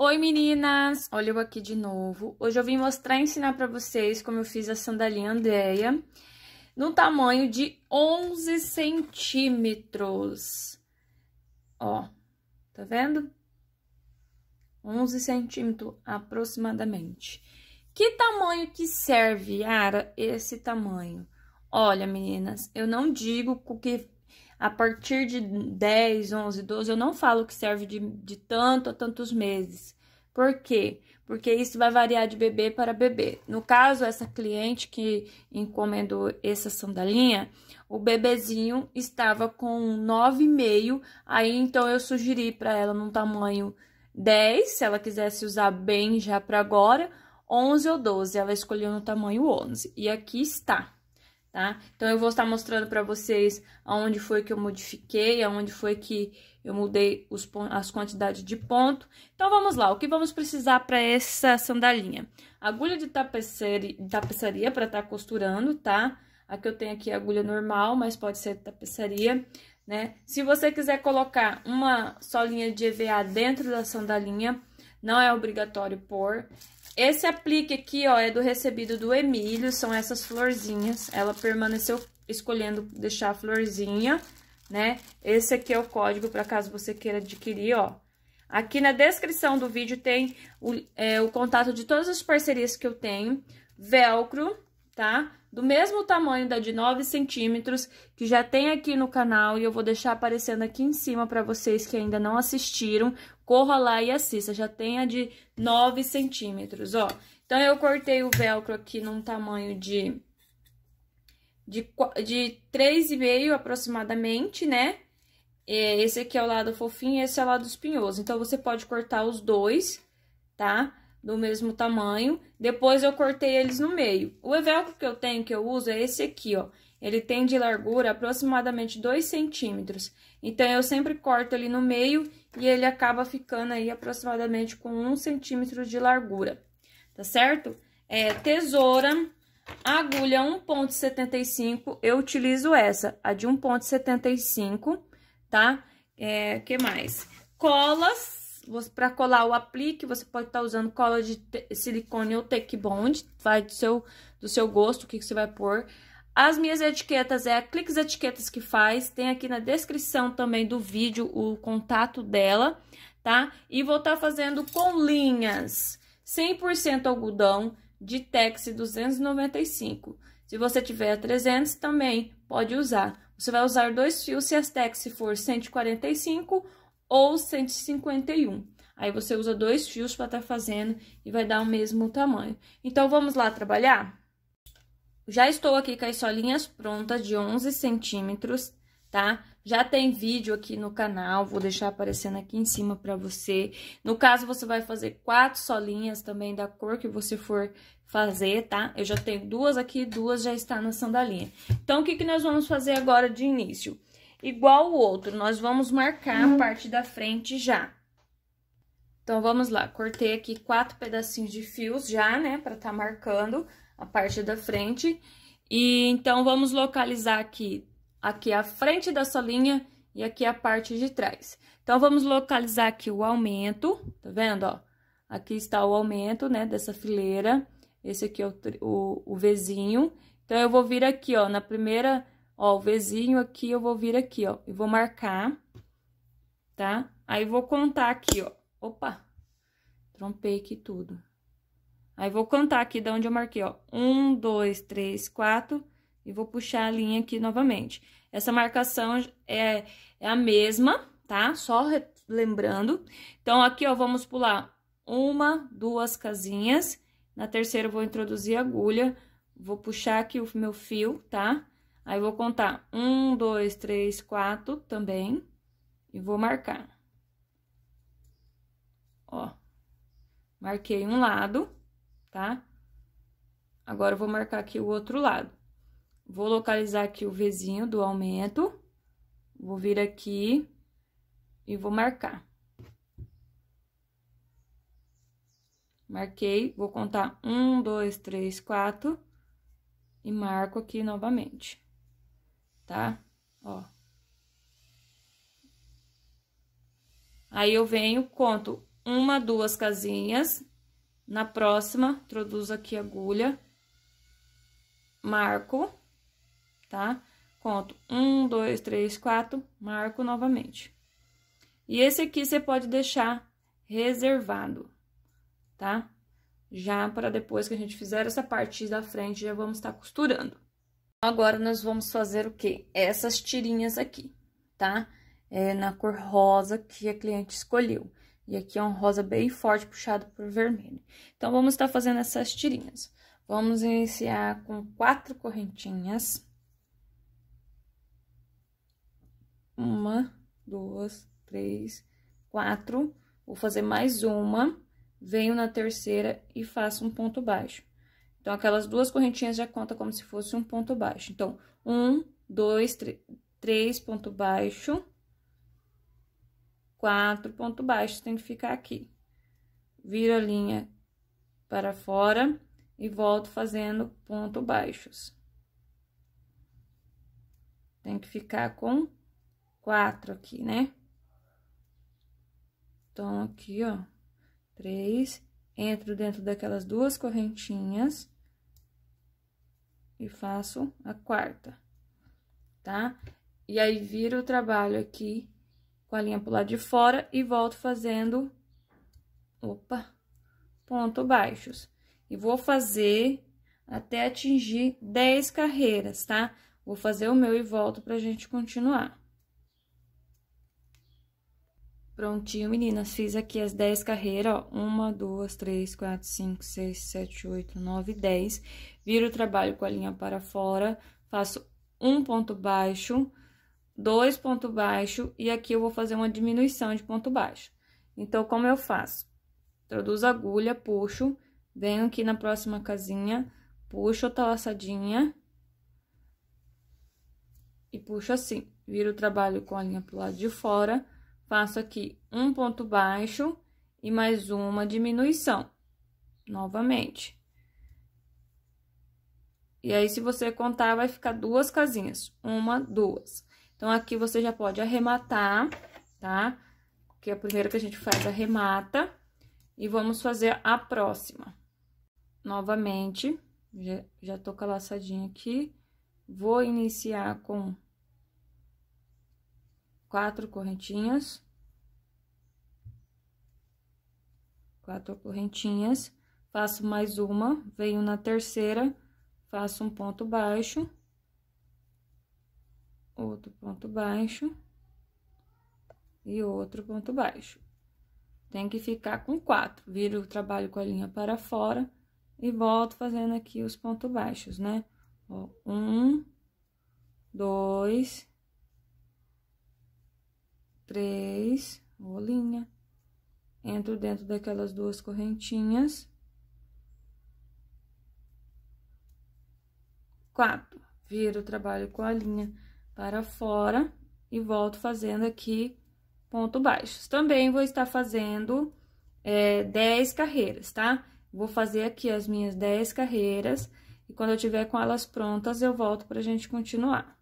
Oi meninas, olha eu aqui de novo. Hoje eu vim mostrar e ensinar para vocês como eu fiz a sandalinha Andréia no tamanho de 11 centímetros. Ó, tá vendo? 11 centímetros aproximadamente. Que tamanho que serve, Yara, esse tamanho? Olha, meninas, eu não digo que a partir de 10, 11, 12, eu não falo que serve de, de tanto a tantos meses. Por quê? porque isso vai variar de bebê para bebê. No caso, essa cliente que encomendou essa sandalinha, o bebezinho estava com 9,5, aí então eu sugeri para ela num tamanho 10, se ela quisesse usar bem já para agora, 11 ou 12, ela escolheu no tamanho 11, e aqui está tá? Então, eu vou estar mostrando para vocês aonde foi que eu modifiquei, aonde foi que eu mudei os, as quantidades de ponto. Então, vamos lá, o que vamos precisar para essa sandalinha? Agulha de tapeçaria, tapeçaria para estar tá costurando, tá? Aqui eu tenho aqui é agulha normal, mas pode ser tapeçaria, né? Se você quiser colocar uma solinha de EVA dentro da sandalinha, não é obrigatório pôr, esse aplique aqui, ó, é do recebido do Emílio, são essas florzinhas. Ela permaneceu escolhendo deixar a florzinha, né? Esse aqui é o código para caso você queira adquirir, ó. Aqui na descrição do vídeo tem o, é, o contato de todas as parcerias que eu tenho. Velcro, tá? Do mesmo tamanho da de 9 centímetros, que já tem aqui no canal, e eu vou deixar aparecendo aqui em cima para vocês que ainda não assistiram Corra lá e assista, já tem a de 9 centímetros, ó. Então, eu cortei o velcro aqui num tamanho de, de, de 3,5 aproximadamente, né? É, esse aqui é o lado fofinho e esse é o lado espinhoso. Então, você pode cortar os dois, tá? Do mesmo tamanho. Depois, eu cortei eles no meio. O velcro que eu tenho, que eu uso, é esse aqui, ó. Ele tem de largura aproximadamente 2 centímetros. Então, eu sempre corto ele no meio e ele acaba ficando aí aproximadamente com um centímetro de largura, tá certo? É, tesoura, agulha 1.75, eu utilizo essa, a de 1.75, tá? É, que mais? Colas, para colar o aplique, você pode estar tá usando cola de silicone ou take bond, vai do seu, do seu gosto, o que, que você vai pôr. As minhas etiquetas é a Cliques Etiquetas que faz, tem aqui na descrição também do vídeo o contato dela, tá? E vou estar tá fazendo com linhas 100% algodão de Tex 295. Se você tiver 300 também pode usar. Você vai usar dois fios se as Tex for 145 ou 151. Aí você usa dois fios para estar tá fazendo e vai dar o mesmo tamanho. Então vamos lá trabalhar? Já estou aqui com as solinhas prontas de 11 centímetros, tá? Já tem vídeo aqui no canal, vou deixar aparecendo aqui em cima para você. No caso, você vai fazer quatro solinhas também da cor que você for fazer, tá? Eu já tenho duas aqui, duas já está na sandalinha. Então, o que, que nós vamos fazer agora de início? Igual o outro, nós vamos marcar a parte da frente já. Então, vamos lá, cortei aqui quatro pedacinhos de fios já, né, para tá marcando a parte da frente. E então vamos localizar aqui, aqui a frente dessa linha e aqui a parte de trás. Então vamos localizar aqui o aumento, tá vendo, ó? Aqui está o aumento, né, dessa fileira. Esse aqui é o, o, o Vzinho. Então, eu vou vir aqui, ó, na primeira, ó, o Vzinho aqui, eu vou vir aqui, ó, e vou marcar, tá? Aí, vou contar aqui, ó. Opa! Trompei aqui tudo. Aí, vou contar aqui de onde eu marquei, ó. Um, dois, três, quatro, e vou puxar a linha aqui novamente. Essa marcação é, é a mesma, tá? Só lembrando. Então, aqui, ó, vamos pular uma, duas casinhas. Na terceira, vou introduzir a agulha, vou puxar aqui o meu fio, tá? Aí, vou contar um, dois, três, quatro também, e vou marcar. Ó, marquei um lado tá? Agora, eu vou marcar aqui o outro lado. Vou localizar aqui o vizinho do aumento, vou vir aqui e vou marcar. Marquei, vou contar um, dois, três, quatro, e marco aqui novamente, tá? Ó. Aí, eu venho, conto uma, duas casinhas, na próxima, introduzo aqui a agulha, marco, tá? Conto um, dois, três, quatro, marco novamente. E esse aqui você pode deixar reservado, tá? Já para depois que a gente fizer essa parte da frente, já vamos estar tá costurando. Agora, nós vamos fazer o quê? Essas tirinhas aqui, tá? É na cor rosa que a cliente escolheu. E aqui é um rosa bem forte puxado por vermelho. Então, vamos estar fazendo essas tirinhas. Vamos iniciar com quatro correntinhas. Uma, duas, três, quatro. Vou fazer mais uma, venho na terceira e faço um ponto baixo. Então, aquelas duas correntinhas já conta como se fosse um ponto baixo. Então, um, dois, três, três ponto baixo quatro ponto baixo, tem que ficar aqui. Viro a linha para fora e volto fazendo ponto baixos. Tem que ficar com quatro aqui, né? Então, aqui, ó, três, entro dentro daquelas duas correntinhas e faço a quarta, tá? E aí, viro o trabalho aqui com a linha pro lado de fora e volto fazendo, opa, ponto baixos. E vou fazer até atingir 10 carreiras, tá? Vou fazer o meu e volto pra gente continuar. Prontinho, meninas. Fiz aqui as 10 carreiras, ó. Uma, duas, três, quatro, cinco, seis, sete, oito, nove, dez. Viro o trabalho com a linha para fora, faço um ponto baixo, dois ponto baixo, e aqui eu vou fazer uma diminuição de ponto baixo. Então, como eu faço? Introduzo a agulha, puxo, venho aqui na próxima casinha, puxo outra laçadinha e puxo assim. Viro o trabalho com a linha pro lado de fora, faço aqui um ponto baixo e mais uma diminuição, novamente. E aí, se você contar, vai ficar duas casinhas, uma, duas. Então, aqui você já pode arrematar, tá? Porque é a primeira que a gente faz, arremata. E vamos fazer a próxima. Novamente, já, já tô com a laçadinha aqui. Vou iniciar com quatro correntinhas. Quatro correntinhas. Faço mais uma, venho na terceira, faço um ponto baixo outro ponto baixo e outro ponto baixo. Tem que ficar com quatro. Viro o trabalho com a linha para fora e volto fazendo aqui os pontos baixos, né? Ó, um, dois, três, bolinha. linha. Entro dentro daquelas duas correntinhas. Quatro. Viro o trabalho com a linha para fora e volto fazendo aqui ponto baixos. Também vou estar fazendo é, 10 carreiras, tá? Vou fazer aqui as minhas 10 carreiras e quando eu tiver com elas prontas, eu volto pra gente continuar.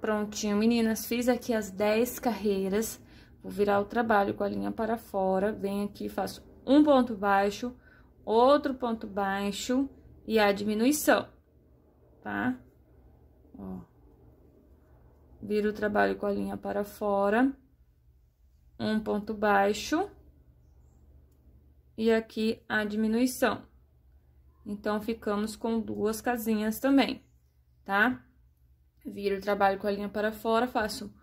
Prontinho, meninas, fiz aqui as 10 carreiras, vou virar o trabalho com a linha para fora, venho aqui, faço um ponto baixo, outro ponto baixo e a diminuição, tá? Ó viro o trabalho com a linha para fora, um ponto baixo, e aqui a diminuição. Então, ficamos com duas casinhas também, tá? Viro o trabalho com a linha para fora, faço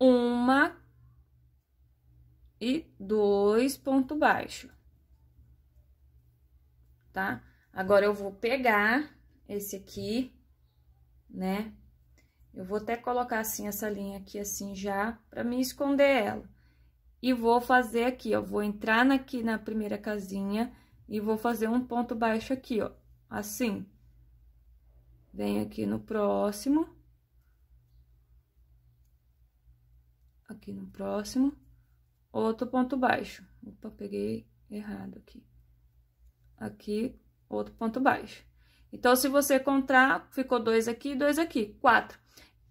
uma e dois ponto baixo, tá? Agora, eu vou pegar esse aqui, né? Eu vou até colocar assim essa linha aqui assim já para me esconder ela. E vou fazer aqui, ó, vou entrar aqui na primeira casinha e vou fazer um ponto baixo aqui, ó, assim. Venho aqui no próximo. Aqui no próximo. Outro ponto baixo. Opa, peguei errado aqui. Aqui, outro ponto baixo. Então, se você contar, ficou dois aqui e dois aqui, quatro.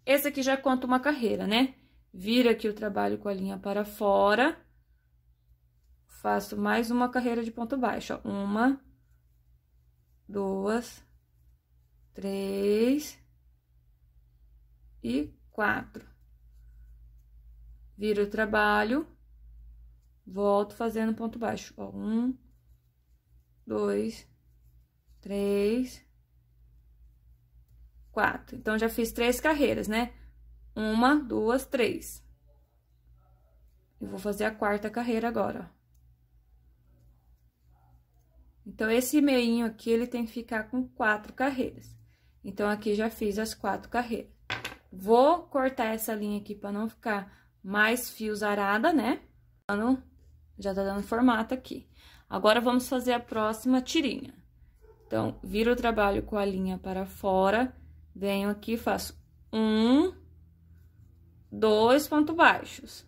Esse aqui já conta uma carreira, né? Vira aqui o trabalho com a linha para fora. Faço mais uma carreira de ponto baixo, ó. Uma, duas, três e quatro. Viro o trabalho, volto fazendo ponto baixo, ó. Um, dois, três quatro. Então, já fiz três carreiras, né? Uma, duas, três. Eu vou fazer a quarta carreira agora, ó. Então, esse meinho aqui, ele tem que ficar com quatro carreiras. Então, aqui já fiz as quatro carreiras. Vou cortar essa linha aqui para não ficar mais fios arada, né? Já tá dando formato aqui. Agora, vamos fazer a próxima tirinha. Então, vira o trabalho com a linha para fora Venho aqui, faço um, dois pontos baixos.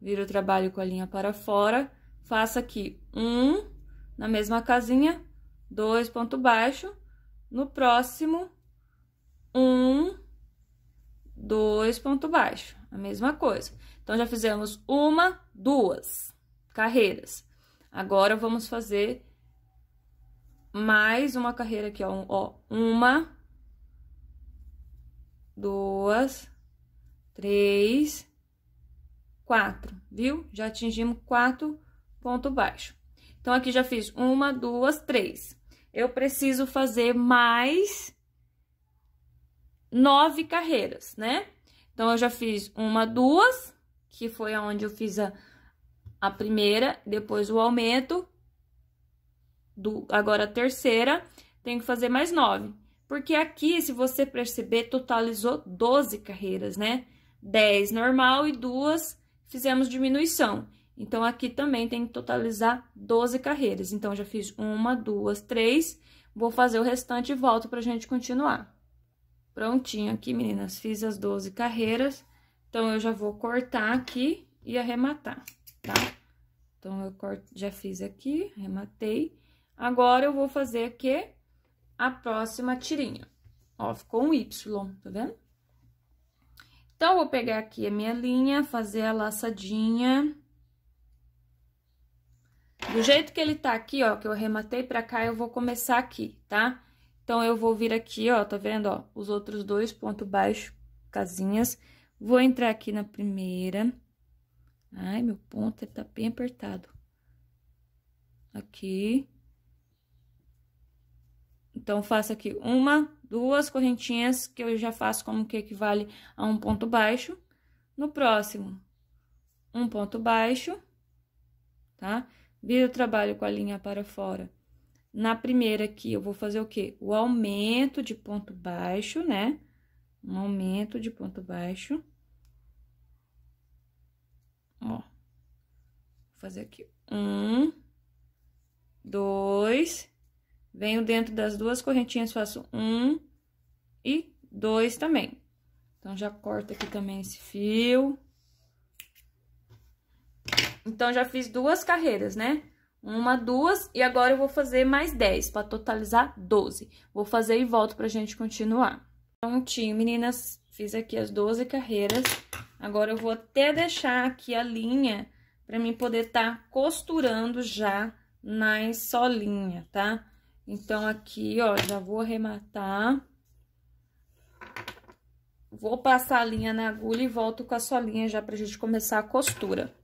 Viro o trabalho com a linha para fora, faço aqui um, na mesma casinha, dois pontos baixos. No próximo, um, dois pontos baixos. A mesma coisa. Então, já fizemos uma, duas carreiras. Agora, vamos fazer mais uma carreira aqui, ó. ó uma, duas, três, quatro, viu? Já atingimos quatro ponto baixo. Então, aqui já fiz uma, duas, três. Eu preciso fazer mais nove carreiras, né? Então, eu já fiz uma, duas, que foi aonde eu fiz a, a primeira, depois o aumento, do, agora a terceira, tenho que fazer mais nove. Porque aqui, se você perceber, totalizou 12 carreiras, né? 10 normal e duas fizemos diminuição. Então, aqui também tem que totalizar 12 carreiras. Então, já fiz uma, duas, três. Vou fazer o restante e volto pra gente continuar. Prontinho aqui, meninas. Fiz as 12 carreiras. Então, eu já vou cortar aqui e arrematar, tá? Então, eu corto, já fiz aqui, arrematei. Agora, eu vou fazer aqui a próxima tirinha. Ó, ficou um Y, tá vendo? Então, vou pegar aqui a minha linha, fazer a laçadinha. Do jeito que ele tá aqui, ó, que eu rematei pra cá, eu vou começar aqui, tá? Então, eu vou vir aqui, ó, tá vendo, ó, os outros dois pontos baixos, casinhas. Vou entrar aqui na primeira. Ai, meu ponto tá bem apertado. Aqui. Então, faço aqui uma, duas correntinhas, que eu já faço como que equivale a um ponto baixo. No próximo, um ponto baixo, tá? Viro o trabalho com a linha para fora. Na primeira aqui, eu vou fazer o quê? O aumento de ponto baixo, né? Um aumento de ponto baixo. Ó. Vou fazer aqui. Um, dois Venho dentro das duas correntinhas, faço um e dois também. Então, já corto aqui também esse fio. Então, já fiz duas carreiras, né? Uma, duas, e agora eu vou fazer mais dez, para totalizar doze. Vou fazer e volto pra gente continuar. Prontinho, meninas, fiz aqui as doze carreiras. Agora, eu vou até deixar aqui a linha, pra mim poder tá costurando já na solinha, tá? Então, aqui, ó, já vou arrematar. Vou passar a linha na agulha e volto com a sua linha já pra gente começar a costura.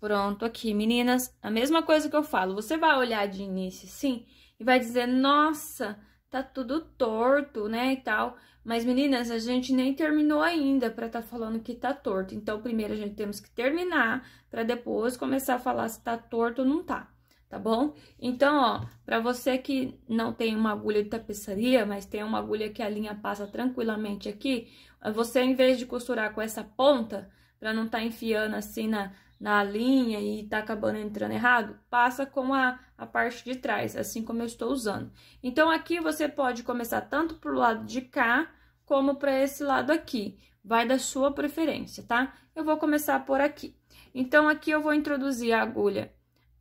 Pronto, aqui, meninas, a mesma coisa que eu falo, você vai olhar de início, sim, e vai dizer, nossa, tá tudo torto, né, e tal. Mas, meninas, a gente nem terminou ainda pra tá falando que tá torto. Então, primeiro a gente temos que terminar, pra depois começar a falar se tá torto ou não tá tá bom? Então, ó, pra você que não tem uma agulha de tapeçaria, mas tem uma agulha que a linha passa tranquilamente aqui, eh, você, em vez de costurar com essa ponta, pra não tá enfiando assim na, na linha e tá acabando entrando errado, passa com a, a parte de trás, assim como eu estou usando. Então, aqui você pode começar tanto pro lado de cá, como para esse lado aqui. Vai da sua preferência, tá? Eu vou começar por aqui. Então, aqui eu vou introduzir a agulha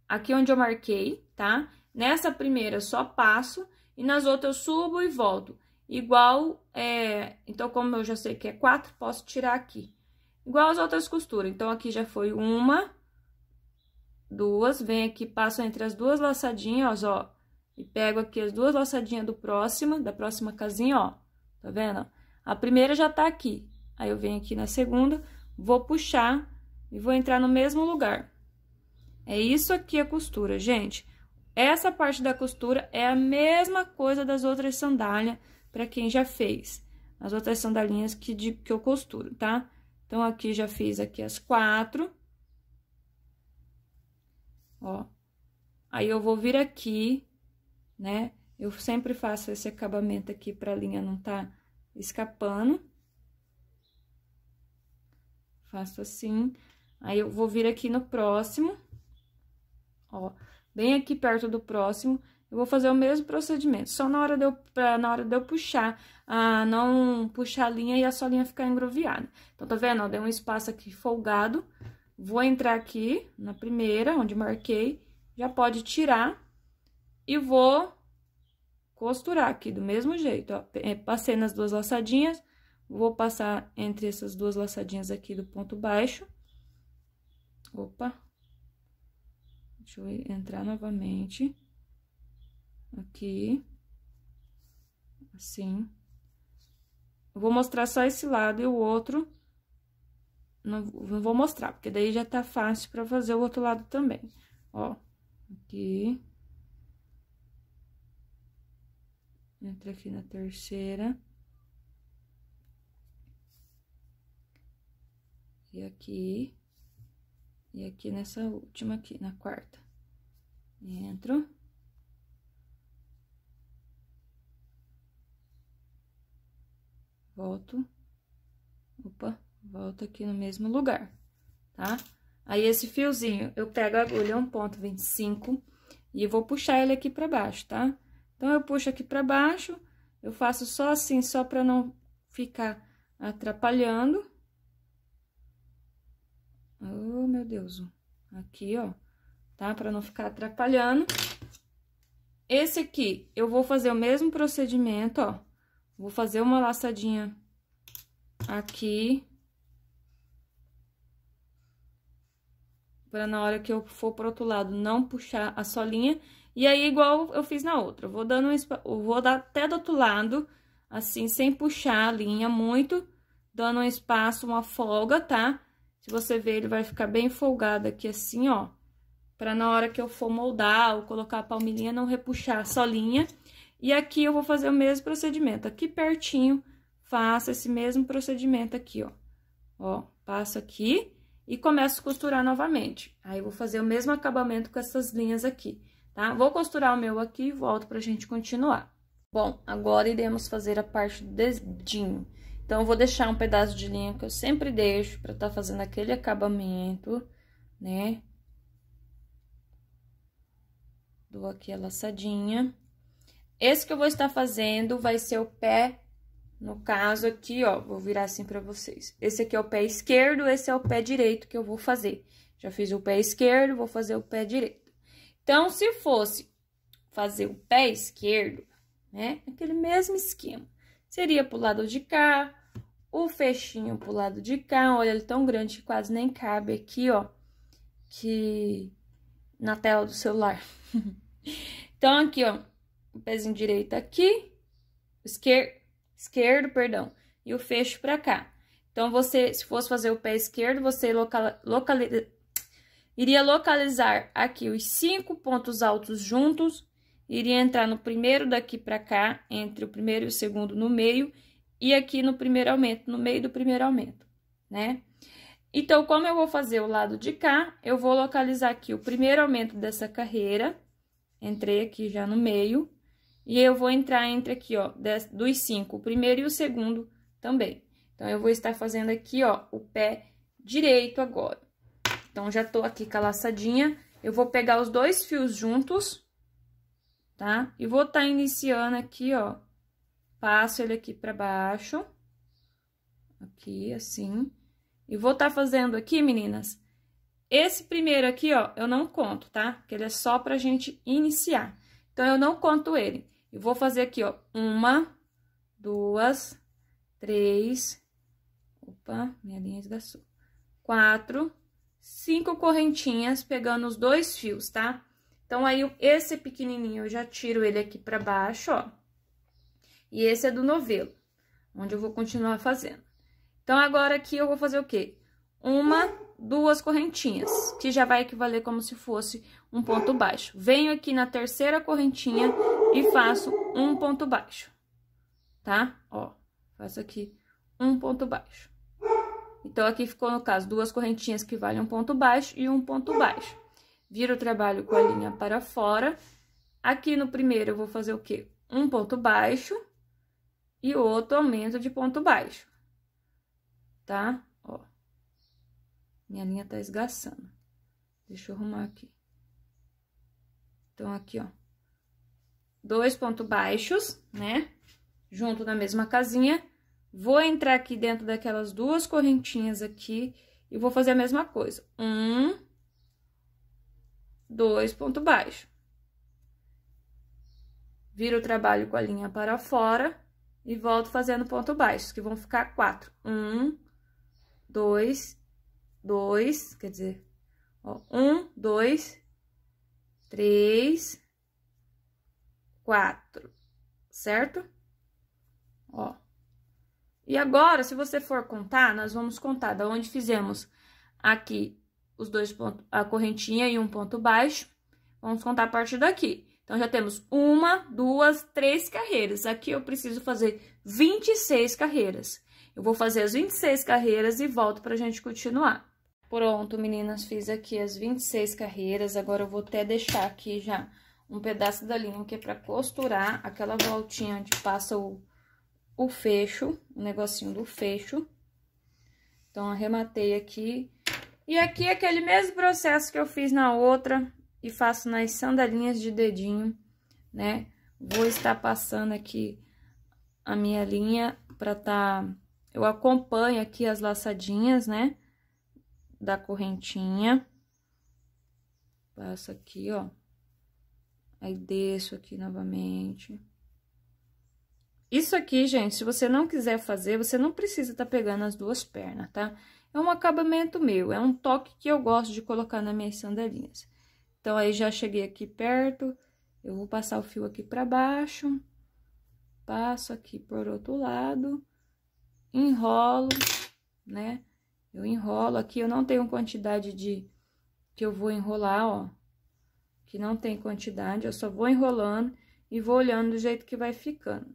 aqui onde eu marquei, tá? Nessa primeira só passo e nas outras eu subo e volto. Igual, é, então, como eu já sei que é quatro, posso tirar aqui. Igual as outras costuras. Então, aqui já foi uma, duas, vem aqui, passo entre as duas laçadinhas, ó, e pego aqui as duas laçadinhas do próximo, da próxima casinha, ó, tá vendo? A primeira já tá aqui, aí eu venho aqui na segunda, vou puxar e vou entrar no mesmo lugar. É isso aqui a costura, gente. Essa parte da costura é a mesma coisa das outras sandálias, para quem já fez. As outras sandalinhas que, de, que eu costuro, tá? Então, aqui já fiz aqui as quatro. Ó. Aí, eu vou vir aqui, né? Eu sempre faço esse acabamento aqui para a linha não tá escapando. Faço assim. Aí, eu vou vir aqui no próximo ó, bem aqui perto do próximo, eu vou fazer o mesmo procedimento, só na hora de eu, pra, na hora de eu puxar, a não puxar a linha e a sua linha ficar engroviada. Então, tá vendo? Ó, dei um espaço aqui folgado, vou entrar aqui na primeira, onde marquei, já pode tirar e vou costurar aqui do mesmo jeito, ó. É, passei nas duas laçadinhas, vou passar entre essas duas laçadinhas aqui do ponto baixo. Opa, Deixa eu entrar novamente. Aqui. Assim. Eu vou mostrar só esse lado e o outro não, não vou mostrar, porque daí já tá fácil pra fazer o outro lado também. Ó, aqui. Entra aqui na terceira. E aqui. E aqui nessa última aqui, na quarta. Entro. Volto. Opa, volto aqui no mesmo lugar, tá? Aí, esse fiozinho, eu pego a agulha 1.25 e vou puxar ele aqui pra baixo, tá? Então, eu puxo aqui pra baixo, eu faço só assim, só pra não ficar atrapalhando. Oh, meu Deus. Aqui, ó, tá? Pra não ficar atrapalhando. Esse aqui, eu vou fazer o mesmo procedimento, ó. Vou fazer uma laçadinha aqui. Pra na hora que eu for pro outro lado não puxar a solinha. E aí, igual eu fiz na outra. vou dando um eu vou dar até do outro lado, assim, sem puxar a linha muito. Dando um espaço, uma folga, tá? Se você ver, ele vai ficar bem folgado aqui assim, ó. Pra na hora que eu for moldar ou colocar a palmilhinha, não repuxar a solinha. E aqui eu vou fazer o mesmo procedimento. Aqui pertinho, faço esse mesmo procedimento aqui, ó. Ó, passo aqui e começo a costurar novamente. Aí, eu vou fazer o mesmo acabamento com essas linhas aqui, tá? Vou costurar o meu aqui e volto pra gente continuar. Bom, agora iremos fazer a parte do dedinho. Então, eu vou deixar um pedaço de linha que eu sempre deixo pra tá fazendo aquele acabamento, né? Dou aqui a laçadinha. Esse que eu vou estar fazendo vai ser o pé, no caso aqui, ó, vou virar assim pra vocês. Esse aqui é o pé esquerdo, esse é o pé direito que eu vou fazer. Já fiz o pé esquerdo, vou fazer o pé direito. Então, se fosse fazer o pé esquerdo, né, aquele mesmo esquema seria pro lado de cá, o fechinho pro lado de cá. Olha, ele é tão grande que quase nem cabe aqui, ó, que na tela do celular. então, aqui, ó, o pezinho direito aqui, esquer... esquerdo, perdão, e o fecho pra cá. Então, você, se fosse fazer o pé esquerdo, você local... iria localizar aqui os cinco pontos altos juntos iria entrar no primeiro daqui para cá, entre o primeiro e o segundo no meio, e aqui no primeiro aumento, no meio do primeiro aumento, né? Então, como eu vou fazer o lado de cá, eu vou localizar aqui o primeiro aumento dessa carreira, entrei aqui já no meio, e eu vou entrar entre aqui, ó, dos cinco, o primeiro e o segundo também. Então, eu vou estar fazendo aqui, ó, o pé direito agora. Então, já tô aqui com a laçadinha, eu vou pegar os dois fios juntos, tá? E vou estar tá iniciando aqui, ó, passo ele aqui pra baixo, aqui, assim. E vou estar tá fazendo aqui, meninas, esse primeiro aqui, ó, eu não conto, tá? Porque ele é só pra gente iniciar. Então, eu não conto ele. E vou fazer aqui, ó, uma, duas, três, opa, minha linha esgaçou, quatro, cinco correntinhas pegando os dois fios, tá? Então, aí, esse pequenininho eu já tiro ele aqui pra baixo, ó. E esse é do novelo, onde eu vou continuar fazendo. Então, agora aqui eu vou fazer o quê? Uma, duas correntinhas, que já vai equivaler como se fosse um ponto baixo. Venho aqui na terceira correntinha e faço um ponto baixo, tá? Ó, faço aqui um ponto baixo. Então, aqui ficou, no caso, duas correntinhas que valem um ponto baixo e um ponto baixo viro o trabalho com a linha para fora. Aqui no primeiro eu vou fazer o quê? Um ponto baixo e outro aumento de ponto baixo, tá? Ó, minha linha tá esgaçando. Deixa eu arrumar aqui. Então, aqui, ó, dois pontos baixos, né? Junto na mesma casinha. Vou entrar aqui dentro daquelas duas correntinhas aqui e vou fazer a mesma coisa. Um, dois ponto baixo. Viro o trabalho com a linha para fora e volto fazendo ponto baixo, que vão ficar quatro. Um, dois, dois, quer dizer, ó, um, dois, três, quatro, certo? Ó. E agora, se você for contar, nós vamos contar da onde fizemos aqui os dois pontos, a correntinha e um ponto baixo. Vamos contar a partir daqui. Então, já temos uma, duas, três carreiras. Aqui eu preciso fazer 26 carreiras. Eu vou fazer as 26 carreiras e volto pra gente continuar. Pronto, meninas, fiz aqui as 26 carreiras. Agora, eu vou até deixar aqui já um pedaço da linha que é pra costurar aquela voltinha onde passa o, o fecho, o negocinho do fecho. Então, arrematei aqui e aqui, é aquele mesmo processo que eu fiz na outra e faço nas sandalinhas de dedinho, né? Vou estar passando aqui a minha linha pra tá... Eu acompanho aqui as laçadinhas, né? Da correntinha. Passo aqui, ó. Aí, desço aqui novamente. Isso aqui, gente, se você não quiser fazer, você não precisa tá pegando as duas pernas, tá? Tá? É um acabamento meu, é um toque que eu gosto de colocar nas minhas sandalinhas. Então, aí já cheguei aqui perto, eu vou passar o fio aqui para baixo, passo aqui por outro lado, enrolo, né? Eu enrolo aqui, eu não tenho quantidade de que eu vou enrolar, ó. Que não tem quantidade, eu só vou enrolando e vou olhando do jeito que vai ficando,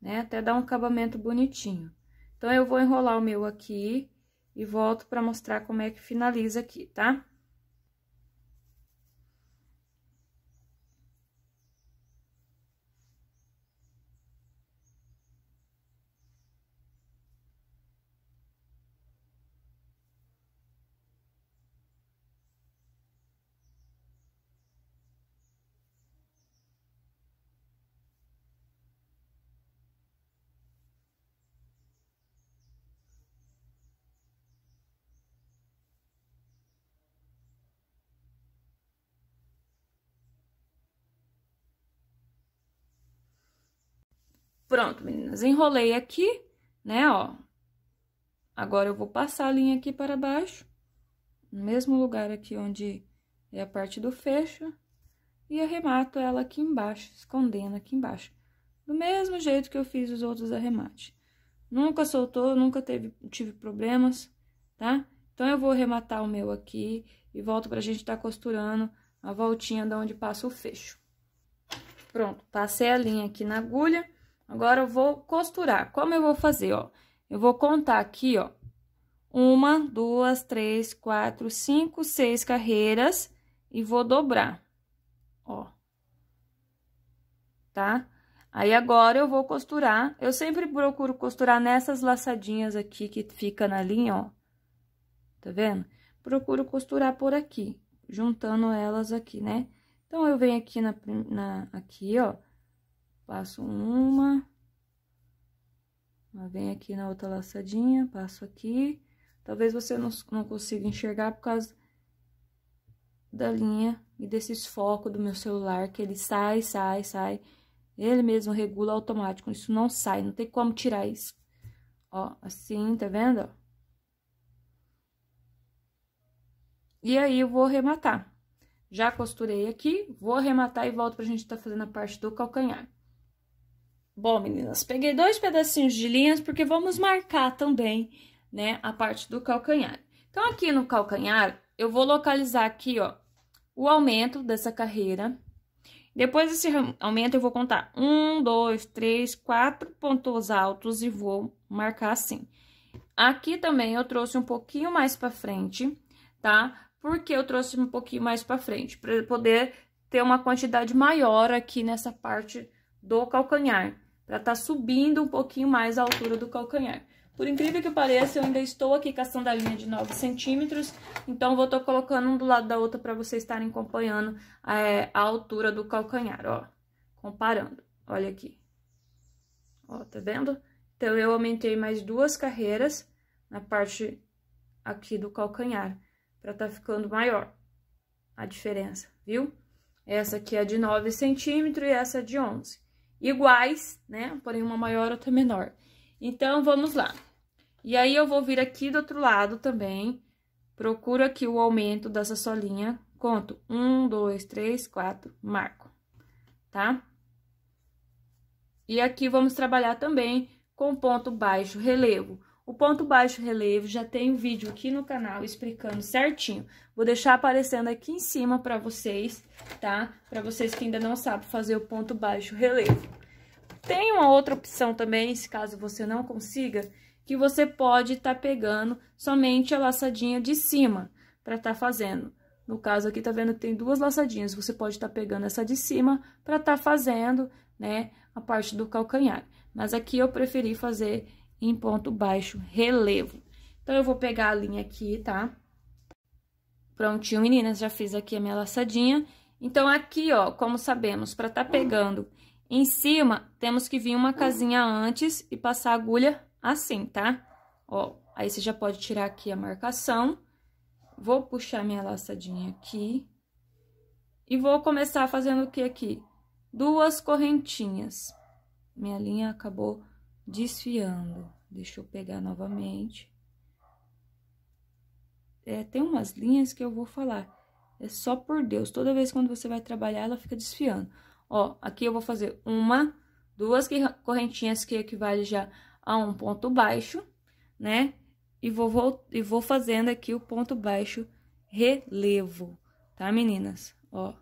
né? Até dar um acabamento bonitinho. Então, eu vou enrolar o meu aqui, e volto para mostrar como é que finaliza aqui, tá? Pronto, meninas, enrolei aqui, né, ó. Agora, eu vou passar a linha aqui para baixo, no mesmo lugar aqui onde é a parte do fecho, e arremato ela aqui embaixo, escondendo aqui embaixo. Do mesmo jeito que eu fiz os outros arremates. Nunca soltou, nunca teve, tive problemas, tá? Então, eu vou arrematar o meu aqui e volto pra gente estar tá costurando a voltinha da onde passa o fecho. Pronto, passei a linha aqui na agulha Agora, eu vou costurar. Como eu vou fazer, ó? Eu vou contar aqui, ó. Uma, duas, três, quatro, cinco, seis carreiras e vou dobrar, ó. Tá? Aí, agora, eu vou costurar. Eu sempre procuro costurar nessas laçadinhas aqui que fica na linha, ó. Tá vendo? Procuro costurar por aqui, juntando elas aqui, né? Então, eu venho aqui na, na aqui, ó Passo uma. Vem aqui na outra laçadinha, passo aqui. Talvez você não, não consiga enxergar por causa da linha e desse esfoco do meu celular, que ele sai, sai, sai. Ele mesmo regula automático, isso não sai, não tem como tirar isso. Ó, assim, tá vendo? E aí, eu vou arrematar. Já costurei aqui, vou arrematar e volto pra gente tá fazendo a parte do calcanhar. Bom, meninas, peguei dois pedacinhos de linhas porque vamos marcar também, né, a parte do calcanhar. Então, aqui no calcanhar, eu vou localizar aqui, ó, o aumento dessa carreira. Depois desse aumento, eu vou contar um, dois, três, quatro pontos altos e vou marcar assim. Aqui também eu trouxe um pouquinho mais para frente, tá? Porque eu trouxe um pouquinho mais para frente, para poder ter uma quantidade maior aqui nessa parte do calcanhar, para estar tá subindo um pouquinho mais a altura do calcanhar. Por incrível que pareça, eu ainda estou aqui com a sandalinha de 9 centímetros, então vou estar colocando um do lado da outra para vocês estarem acompanhando é, a altura do calcanhar, ó. Comparando, olha aqui. Ó, tá vendo? Então, eu aumentei mais duas carreiras na parte aqui do calcanhar, para tá ficando maior a diferença, viu? Essa aqui é de 9 centímetros e essa é de 11 iguais, né? Porém, uma maior, outra menor. Então, vamos lá. E aí, eu vou vir aqui do outro lado também, procuro aqui o aumento dessa solinha, conto um, dois, três, quatro, marco, tá? E aqui, vamos trabalhar também com ponto baixo relevo. O ponto baixo relevo já tem um vídeo aqui no canal explicando certinho. Vou deixar aparecendo aqui em cima para vocês, tá? Para vocês que ainda não sabem fazer o ponto baixo relevo. Tem uma outra opção também, se caso você não consiga, que você pode estar tá pegando somente a laçadinha de cima para estar tá fazendo. No caso aqui, tá vendo que tem duas laçadinhas, você pode estar tá pegando essa de cima para estar tá fazendo, né, a parte do calcanhar. Mas aqui eu preferi fazer em ponto baixo, relevo. Então, eu vou pegar a linha aqui, tá? Prontinho, meninas, já fiz aqui a minha laçadinha. Então, aqui, ó, como sabemos, pra tá pegando em cima, temos que vir uma casinha antes e passar a agulha assim, tá? Ó, aí você já pode tirar aqui a marcação. Vou puxar minha laçadinha aqui. E vou começar fazendo o que aqui? Duas correntinhas. Minha linha acabou desfiando. Deixa eu pegar novamente. É, tem umas linhas que eu vou falar. É só por Deus. Toda vez quando você vai trabalhar, ela fica desfiando. Ó, aqui eu vou fazer uma, duas correntinhas que equivale já a um ponto baixo, né? E vou, vou, e vou fazendo aqui o ponto baixo relevo, tá, meninas? Ó,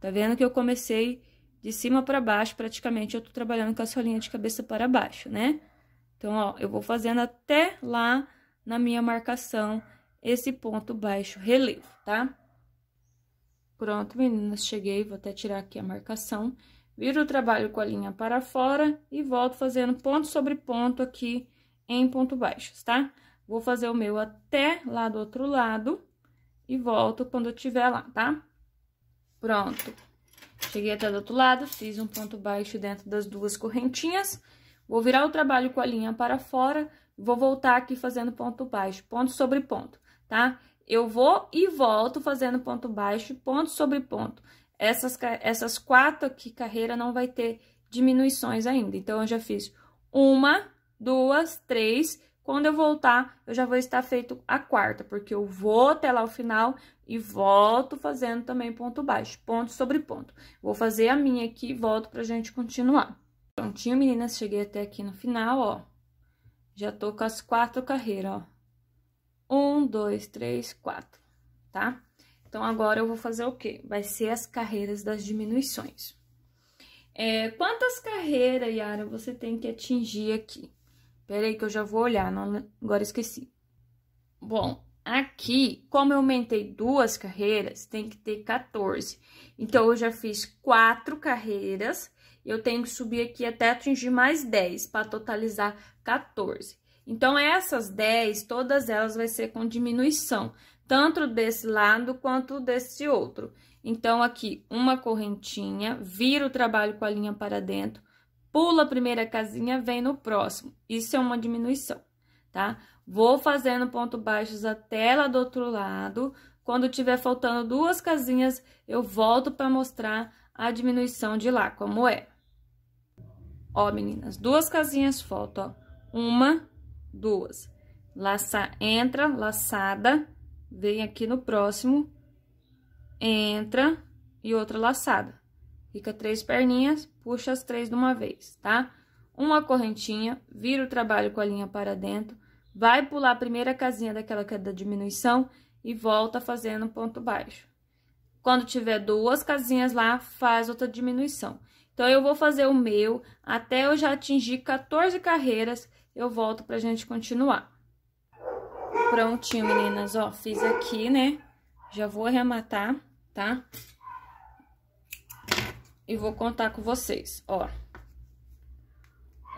tá vendo que eu comecei de cima para baixo, praticamente eu tô trabalhando com a solinha de cabeça para baixo, né? Então, ó, eu vou fazendo até lá na minha marcação esse ponto baixo relevo, tá? Pronto, meninas, cheguei, vou até tirar aqui a marcação. Viro o trabalho com a linha para fora e volto fazendo ponto sobre ponto aqui em ponto baixo tá? Vou fazer o meu até lá do outro lado e volto quando eu tiver lá, tá? Pronto. Cheguei até do outro lado, fiz um ponto baixo dentro das duas correntinhas, vou virar o trabalho com a linha para fora, vou voltar aqui fazendo ponto baixo, ponto sobre ponto, tá? Eu vou e volto fazendo ponto baixo, ponto sobre ponto. Essas, essas quatro aqui, carreira, não vai ter diminuições ainda. Então, eu já fiz uma, duas, três. Quando eu voltar, eu já vou estar feito a quarta, porque eu vou até lá o final e volto fazendo também ponto baixo, ponto sobre ponto. Vou fazer a minha aqui e volto pra gente continuar. Prontinho, meninas, cheguei até aqui no final, ó. Já tô com as quatro carreiras, ó. Um, dois, três, quatro, tá? Então, agora eu vou fazer o quê? Vai ser as carreiras das diminuições. É, quantas carreiras, Yara, você tem que atingir aqui? Pera aí que eu já vou olhar, não, agora esqueci. Bom, Aqui, como eu aumentei duas carreiras, tem que ter 14. Então, eu já fiz quatro carreiras, eu tenho que subir aqui até atingir mais 10, para totalizar 14. Então, essas 10, todas elas vai ser com diminuição, tanto desse lado quanto desse outro. Então, aqui, uma correntinha, vira o trabalho com a linha para dentro, pula a primeira casinha, vem no próximo. Isso é uma diminuição tá? Vou fazendo ponto baixos até lá do outro lado. Quando tiver faltando duas casinhas, eu volto para mostrar a diminuição de lá, como é. Ó, meninas, duas casinhas faltam, ó. Uma, duas. Laçar, entra, laçada, vem aqui no próximo, entra e outra laçada. Fica três perninhas, puxa as três de uma vez, tá? uma correntinha, vira o trabalho com a linha para dentro, vai pular a primeira casinha daquela que é da diminuição e volta fazendo ponto baixo. Quando tiver duas casinhas lá, faz outra diminuição. Então, eu vou fazer o meu até eu já atingir 14 carreiras, eu volto pra gente continuar. Prontinho, meninas, ó, fiz aqui, né? Já vou arrematar, tá? E vou contar com vocês, ó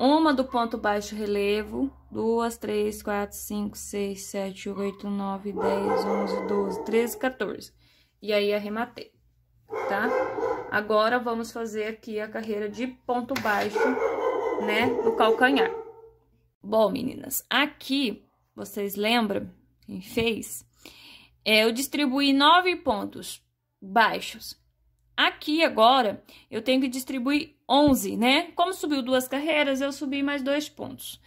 uma do ponto baixo relevo, duas, três, quatro, cinco, seis, sete, oito, nove, dez, onze, doze, treze, quatorze. E aí, arrematei, tá? Agora, vamos fazer aqui a carreira de ponto baixo, né, do calcanhar. Bom, meninas, aqui, vocês lembram quem fez? É, eu distribuí nove pontos baixos. Aqui agora eu tenho que distribuir 11, né? Como subiu duas carreiras, eu subi mais dois pontos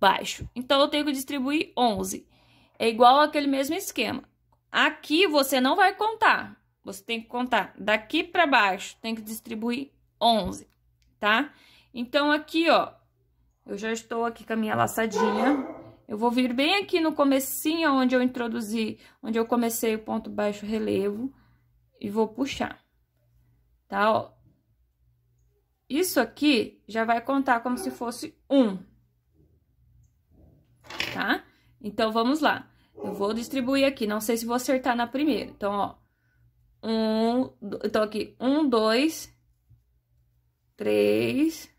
baixo. Então eu tenho que distribuir 11. É igual aquele mesmo esquema. Aqui você não vai contar. Você tem que contar daqui para baixo, tem que distribuir 11, tá? Então aqui, ó, eu já estou aqui com a minha laçadinha. Eu vou vir bem aqui no comecinho onde eu introduzi, onde eu comecei o ponto baixo relevo e vou puxar tá? Ó. Isso aqui já vai contar como se fosse um, tá? Então, vamos lá. Eu vou distribuir aqui, não sei se vou acertar na primeira. Então, ó, um, então aqui, um, dois, três,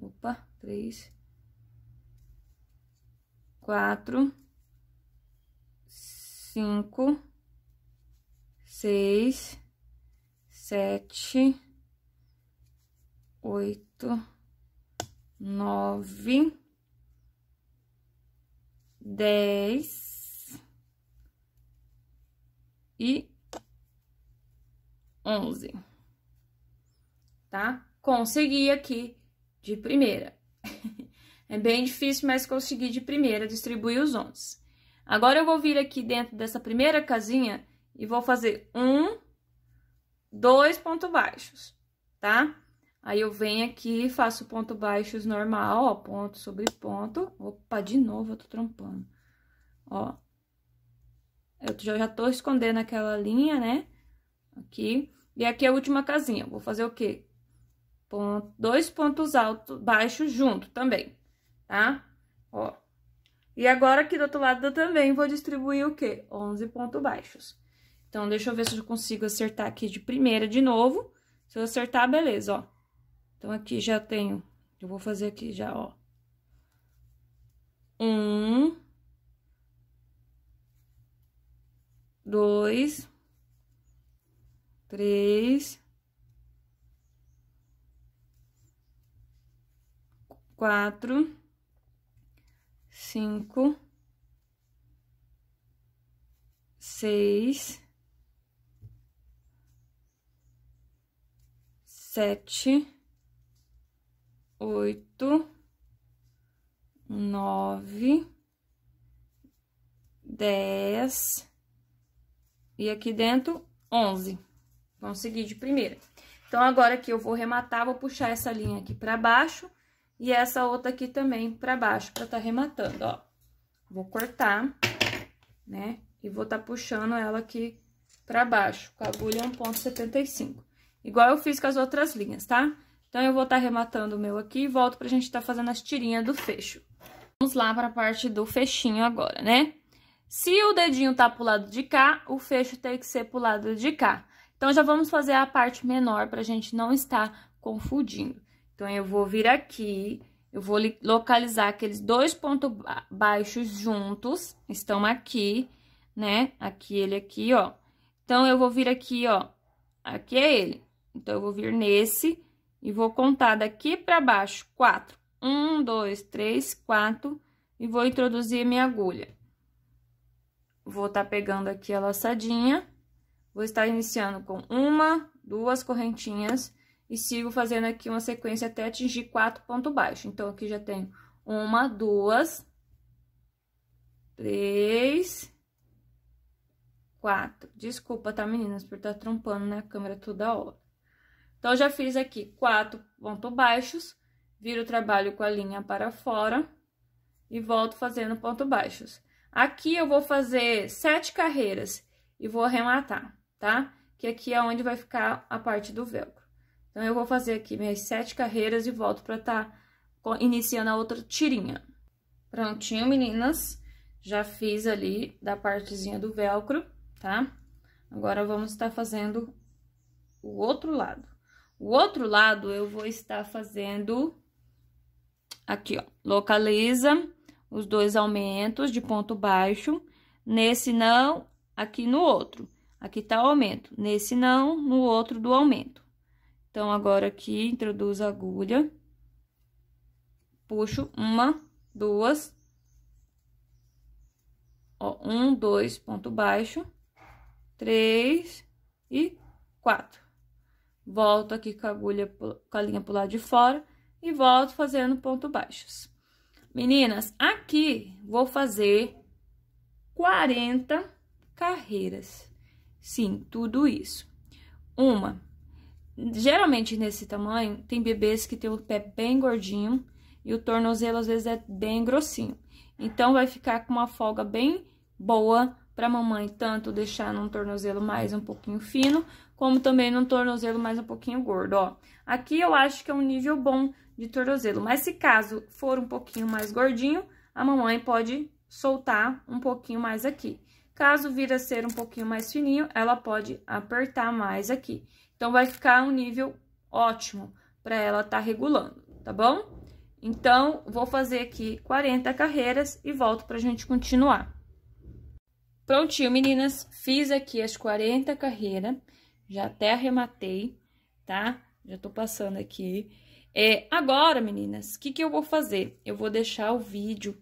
opa, três, quatro, cinco, seis, sete, oito, nove, dez e onze, tá? Consegui aqui de primeira. é bem difícil, mas consegui de primeira distribuir os onze. Agora, eu vou vir aqui dentro dessa primeira casinha e vou fazer um, dois pontos baixos, tá? Aí eu venho aqui, faço ponto baixos normal, ó, ponto sobre ponto. Opa, de novo eu tô trampando. Ó. Eu já, já tô escondendo aquela linha, né? Aqui. E aqui é a última casinha. Vou fazer o quê? Ponto, dois pontos altos, baixos junto também, tá? Ó. E agora aqui do outro lado eu também vou distribuir o quê? onze pontos baixos. Então, deixa eu ver se eu consigo acertar aqui de primeira de novo. Se eu acertar, beleza, ó. Então, aqui já tenho... Eu vou fazer aqui já, ó. Um... Dois... Três... Quatro... Cinco... Seis sete, oito, nove, dez, e aqui dentro, onze. Consegui de primeira. Então, agora aqui eu vou rematar, vou puxar essa linha aqui pra baixo e essa outra aqui também pra baixo, pra tá rematando, ó. Vou cortar, né? E vou tá puxando ela aqui pra baixo, com a agulha 1.75 igual eu fiz com as outras linhas, tá? Então, eu vou estar tá rematando o meu aqui e volto pra gente estar tá fazendo as tirinhas do fecho. Vamos lá para a parte do fechinho agora, né? Se o dedinho tá pro lado de cá, o fecho tem que ser pro lado de cá. Então, já vamos fazer a parte menor pra gente não estar confundindo. Então, eu vou vir aqui, eu vou localizar aqueles dois pontos baixos juntos, estão aqui, né? Aqui, ele aqui, ó. Então, eu vou vir aqui, ó, aqui é ele. Então, eu vou vir nesse e vou contar daqui para baixo, quatro. Um, dois, três, quatro, e vou introduzir minha agulha. Vou estar tá pegando aqui a laçadinha, vou estar iniciando com uma, duas correntinhas, e sigo fazendo aqui uma sequência até atingir quatro pontos baixos. Então, aqui já tenho uma, duas, três, quatro. Desculpa, tá, meninas, por estar tá trompando na câmera toda hora. Então, já fiz aqui quatro pontos baixos, viro o trabalho com a linha para fora e volto fazendo pontos baixos. Aqui eu vou fazer sete carreiras e vou arrematar, tá? Que aqui é onde vai ficar a parte do velcro. Então, eu vou fazer aqui minhas sete carreiras e volto para tá iniciando a outra tirinha. Prontinho, meninas. Já fiz ali da partezinha do velcro, tá? Agora, vamos estar fazendo o outro lado. O outro lado, eu vou estar fazendo aqui, ó, localiza os dois aumentos de ponto baixo, nesse não, aqui no outro. Aqui tá o aumento, nesse não, no outro do aumento. Então, agora aqui, introduzo a agulha, puxo uma, duas, ó, um, dois, ponto baixo, três e quatro. Volto aqui com a agulha, com a linha pro lado de fora e volto fazendo ponto baixos. Meninas, aqui vou fazer 40 carreiras. Sim, tudo isso. Uma. Geralmente nesse tamanho, tem bebês que tem o pé bem gordinho e o tornozelo às vezes é bem grossinho. Então, vai ficar com uma folga bem boa para mamãe tanto deixar num tornozelo mais um pouquinho fino, como também num tornozelo mais um pouquinho gordo, ó. Aqui eu acho que é um nível bom de tornozelo, mas se caso for um pouquinho mais gordinho, a mamãe pode soltar um pouquinho mais aqui. Caso vir a ser um pouquinho mais fininho, ela pode apertar mais aqui. Então, vai ficar um nível ótimo para ela estar tá regulando, tá bom? Então, vou fazer aqui 40 carreiras e volto para a gente continuar. Prontinho, meninas, fiz aqui as 40 carreiras. Já até arrematei, tá? Já tô passando aqui. É, agora, meninas, o que, que eu vou fazer? Eu vou deixar o vídeo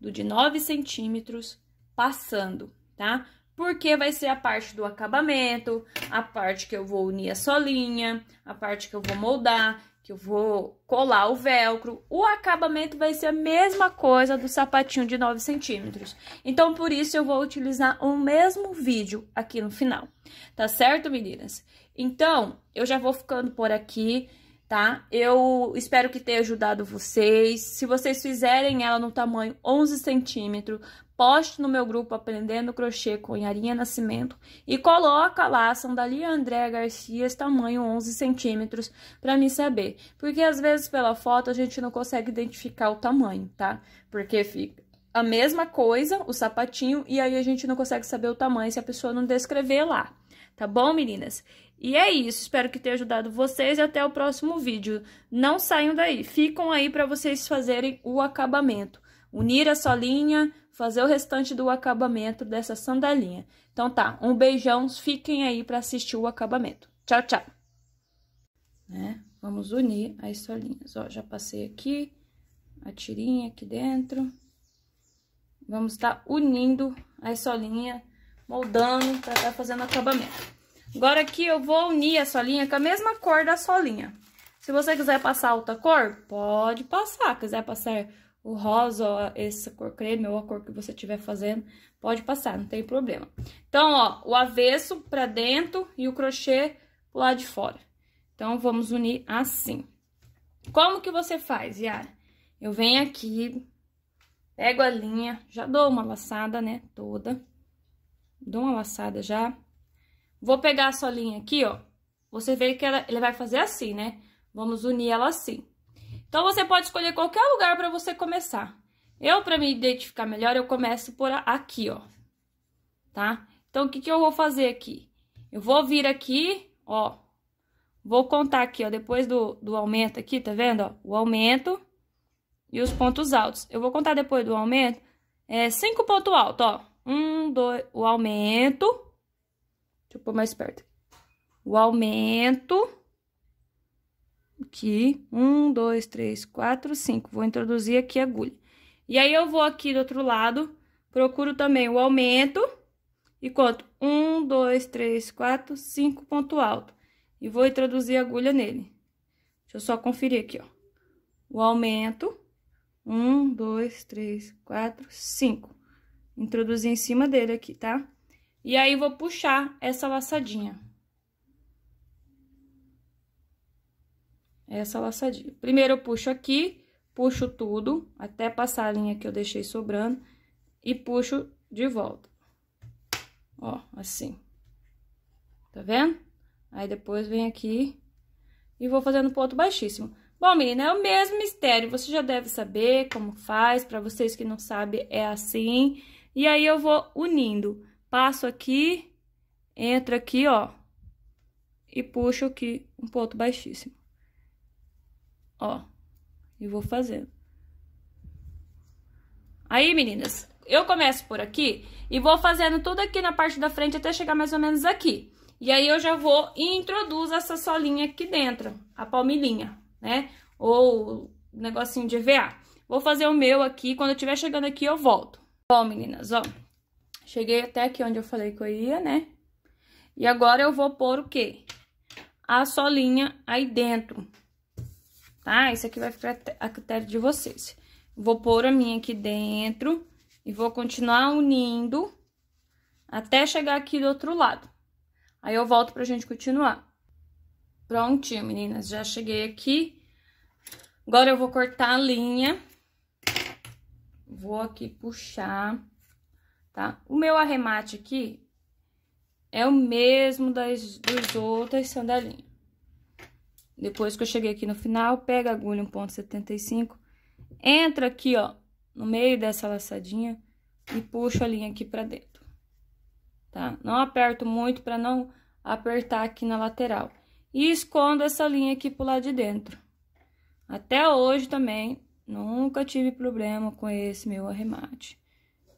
do de 9 centímetros passando, tá? Porque vai ser a parte do acabamento, a parte que eu vou unir a solinha, a parte que eu vou moldar que eu vou colar o velcro. O acabamento vai ser a mesma coisa do sapatinho de 9 centímetros. Então, por isso, eu vou utilizar o mesmo vídeo aqui no final. Tá certo, meninas? Então, eu já vou ficando por aqui, tá? Eu espero que tenha ajudado vocês. Se vocês fizerem ela no tamanho 11 centímetros, Poste no meu grupo Aprendendo Crochê com Yarinha Nascimento e coloca lá a sandália André Garcia, tamanho 11 centímetros, para me saber. Porque às vezes pela foto a gente não consegue identificar o tamanho, tá? Porque fica a mesma coisa, o sapatinho, e aí a gente não consegue saber o tamanho se a pessoa não descrever lá. Tá bom, meninas? E é isso, espero que tenha ajudado vocês e até o próximo vídeo. Não saiam daí, ficam aí para vocês fazerem o acabamento. Unir a solinha fazer o restante do acabamento dessa sandalinha. Então tá, um beijão, fiquem aí para assistir o acabamento. Tchau, tchau! Né? Vamos unir as solinhas, ó, já passei aqui, a tirinha aqui dentro. Vamos estar tá unindo as solinhas, moldando, para estar tá fazendo acabamento. Agora aqui eu vou unir a solinha com a mesma cor da solinha. Se você quiser passar outra cor, pode passar. Quiser passar o rosa, essa cor creme ou a cor que você estiver fazendo, pode passar, não tem problema. Então, ó, o avesso pra dentro e o crochê lá de fora. Então, vamos unir assim. Como que você faz, Yara? Eu venho aqui, pego a linha, já dou uma laçada, né, toda. Dou uma laçada já. Vou pegar a sua linha aqui, ó. Você vê que ela, ele vai fazer assim, né? Vamos unir ela assim. Então você pode escolher qualquer lugar para você começar. Eu, para me identificar melhor, eu começo por aqui, ó. Tá? Então, o que, que eu vou fazer aqui? Eu vou vir aqui, ó. Vou contar aqui, ó, depois do, do aumento aqui, tá vendo? Ó, o aumento e os pontos altos. Eu vou contar depois do aumento, é, cinco pontos altos, ó. Um, dois, o aumento. Deixa eu pôr mais perto. O aumento aqui, um, dois, três, quatro, cinco, vou introduzir aqui a agulha. E aí, eu vou aqui do outro lado, procuro também o aumento e conto um, dois, três, quatro, cinco ponto alto. E vou introduzir a agulha nele. Deixa eu só conferir aqui, ó. O aumento, um, dois, três, quatro, cinco. introduzi em cima dele aqui, tá? E aí, vou puxar essa laçadinha. essa laçadinha. Primeiro, eu puxo aqui, puxo tudo, até passar a linha que eu deixei sobrando, e puxo de volta. Ó, assim. Tá vendo? Aí, depois, vem aqui e vou fazendo ponto baixíssimo. Bom, menina, é o mesmo mistério, você já deve saber como faz, para vocês que não sabem, é assim. E aí, eu vou unindo. Passo aqui, entro aqui, ó, e puxo aqui um ponto baixíssimo. Ó, e vou fazendo. Aí, meninas, eu começo por aqui e vou fazendo tudo aqui na parte da frente até chegar mais ou menos aqui. E aí, eu já vou e introduzo essa solinha aqui dentro, a palmilhinha, né? Ou o negocinho de EVA. Vou fazer o meu aqui, quando eu estiver chegando aqui, eu volto. Bom, meninas, ó, cheguei até aqui onde eu falei que eu ia, né? E agora, eu vou pôr o quê? A solinha aí dentro, tá? Isso aqui vai ficar a critério de vocês. Vou pôr a minha aqui dentro e vou continuar unindo até chegar aqui do outro lado. Aí eu volto pra gente continuar. Prontinho, meninas, já cheguei aqui. Agora eu vou cortar a linha. Vou aqui puxar, tá? O meu arremate aqui é o mesmo das, das outras sandalinhas. Depois que eu cheguei aqui no final, pega a agulha 1.75, entra aqui, ó, no meio dessa laçadinha e puxa a linha aqui pra dentro, tá? Não aperto muito pra não apertar aqui na lateral. E escondo essa linha aqui pro lado de dentro. Até hoje também, nunca tive problema com esse meu arremate.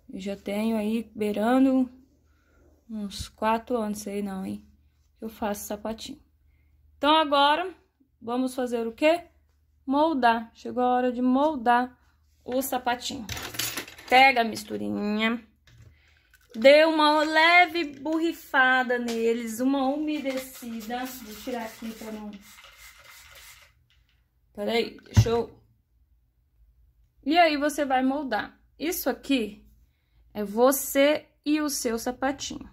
Eu já tenho aí, beirando uns quatro anos, sei não, hein? Eu faço sapatinho. Então, agora vamos fazer o quê? Moldar. Chegou a hora de moldar o sapatinho. Pega a misturinha, dê uma leve borrifada neles, uma umedecida. Vou tirar aqui pra não... Peraí, deixa eu... E aí, você vai moldar. Isso aqui é você e o seu sapatinho,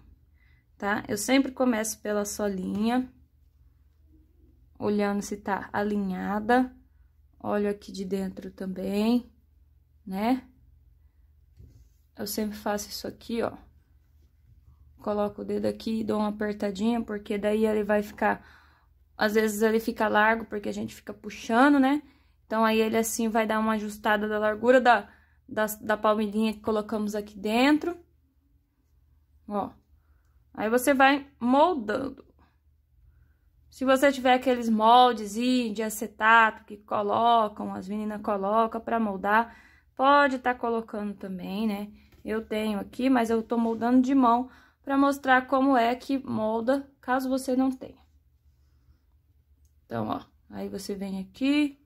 tá? Eu sempre começo pela solinha olhando se tá alinhada. Olho aqui de dentro também, né? Eu sempre faço isso aqui, ó. Coloco o dedo aqui e dou uma apertadinha, porque daí ele vai ficar... Às vezes ele fica largo, porque a gente fica puxando, né? Então, aí ele assim vai dar uma ajustada da largura da, da, da palmilhinha que colocamos aqui dentro. Ó. Aí você vai moldando. Se você tiver aqueles moldes de acetato que colocam, as meninas colocam para moldar, pode estar tá colocando também, né? Eu tenho aqui, mas eu tô moldando de mão para mostrar como é que molda, caso você não tenha. Então, ó, aí você vem aqui,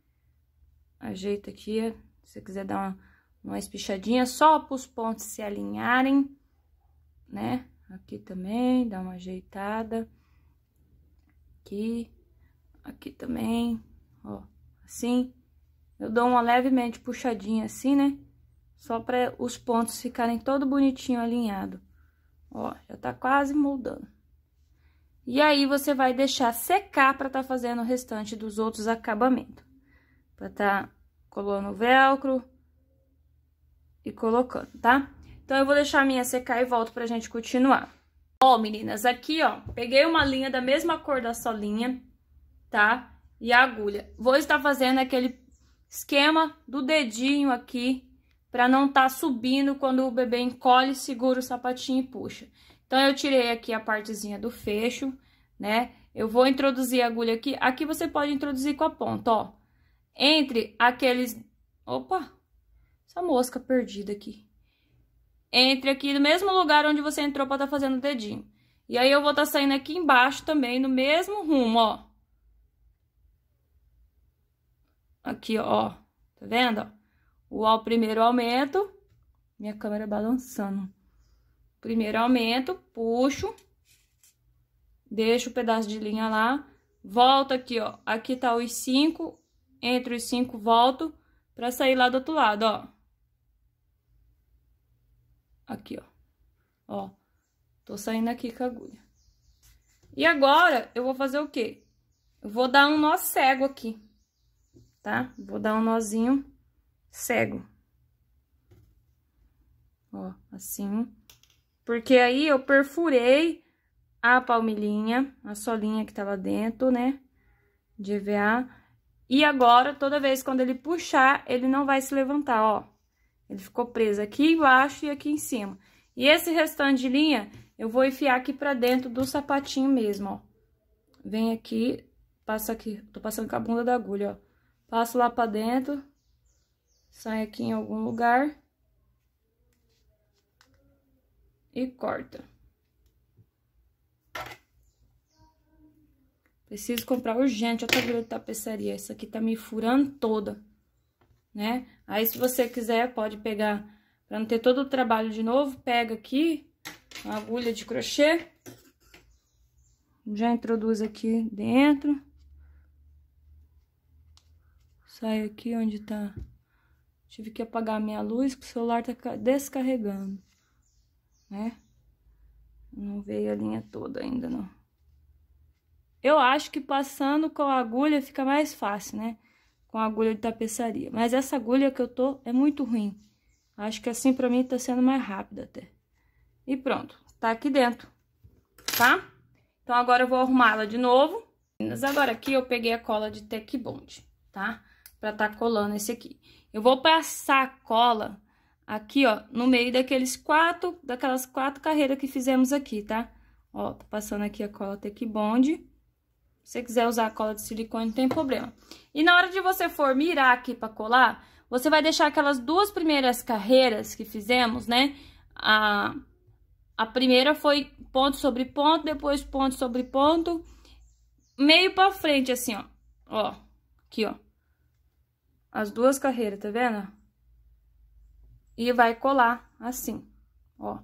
ajeita aqui, se você quiser dar uma, uma espichadinha, só para os pontos se alinharem, né? Aqui também, dá uma ajeitada aqui, aqui também, ó, assim. Eu dou uma levemente puxadinha assim, né? Só para os pontos ficarem todo bonitinho alinhado. Ó, já tá quase moldando. E aí, você vai deixar secar para tá fazendo o restante dos outros acabamentos. para tá colando o velcro e colocando, tá? Então, eu vou deixar a minha secar e volto pra gente continuar. Ó, meninas, aqui, ó, peguei uma linha da mesma cor da solinha, tá? E a agulha. Vou estar fazendo aquele esquema do dedinho aqui, pra não tá subindo quando o bebê encolhe, segura o sapatinho e puxa. Então, eu tirei aqui a partezinha do fecho, né? Eu vou introduzir a agulha aqui. Aqui você pode introduzir com a ponta, ó. Entre aqueles... Opa! Essa mosca perdida aqui entre aqui no mesmo lugar onde você entrou para estar tá fazendo o dedinho. E aí eu vou estar tá saindo aqui embaixo também, no mesmo rumo, ó. Aqui, ó. Tá vendo? O, o primeiro aumento. Minha câmera balançando. Primeiro aumento, puxo. Deixo o um pedaço de linha lá. Volto aqui, ó. Aqui tá os cinco. Entre os cinco, volto pra sair lá do outro lado, ó. Aqui, ó. Ó, tô saindo aqui com a agulha. E agora, eu vou fazer o quê? Eu vou dar um nó cego aqui, tá? Vou dar um nozinho cego. Ó, assim. Porque aí, eu perfurei a palmilhinha, a solinha que tava dentro, né? De EVA. E agora, toda vez quando ele puxar, ele não vai se levantar, ó. Ele ficou preso aqui embaixo e aqui em cima. E esse restante de linha, eu vou enfiar aqui pra dentro do sapatinho mesmo, ó. Vem aqui, passa aqui, tô passando com a bunda da agulha, ó. Passo lá pra dentro, sai aqui em algum lugar. E corta. Preciso comprar urgente outra agulha de tapeçaria. Essa aqui tá me furando toda né? Aí, se você quiser, pode pegar, para não ter todo o trabalho de novo, pega aqui uma agulha de crochê, já introduz aqui dentro, sai aqui onde tá... Tive que apagar a minha luz, que o celular tá descarregando, né? Não veio a linha toda ainda, não. Eu acho que passando com a agulha fica mais fácil, né? com agulha de tapeçaria. Mas essa agulha que eu tô é muito ruim. Acho que assim pra mim tá sendo mais rápida até. E pronto, tá aqui dentro, tá? Então agora eu vou arrumá-la de novo. Mas agora aqui eu peguei a cola de Tech Bond, tá? Pra tá colando esse aqui. Eu vou passar a cola aqui, ó, no meio daqueles quatro, daquelas quatro carreiras que fizemos aqui, tá? Ó, tô passando aqui a cola Tech Bond. Se você quiser usar cola de silicone, não tem problema. E na hora de você for mirar aqui para colar, você vai deixar aquelas duas primeiras carreiras que fizemos, né? A, a primeira foi ponto sobre ponto, depois ponto sobre ponto, meio para frente, assim, ó. Ó, aqui, ó. As duas carreiras, tá vendo? E vai colar assim, ó.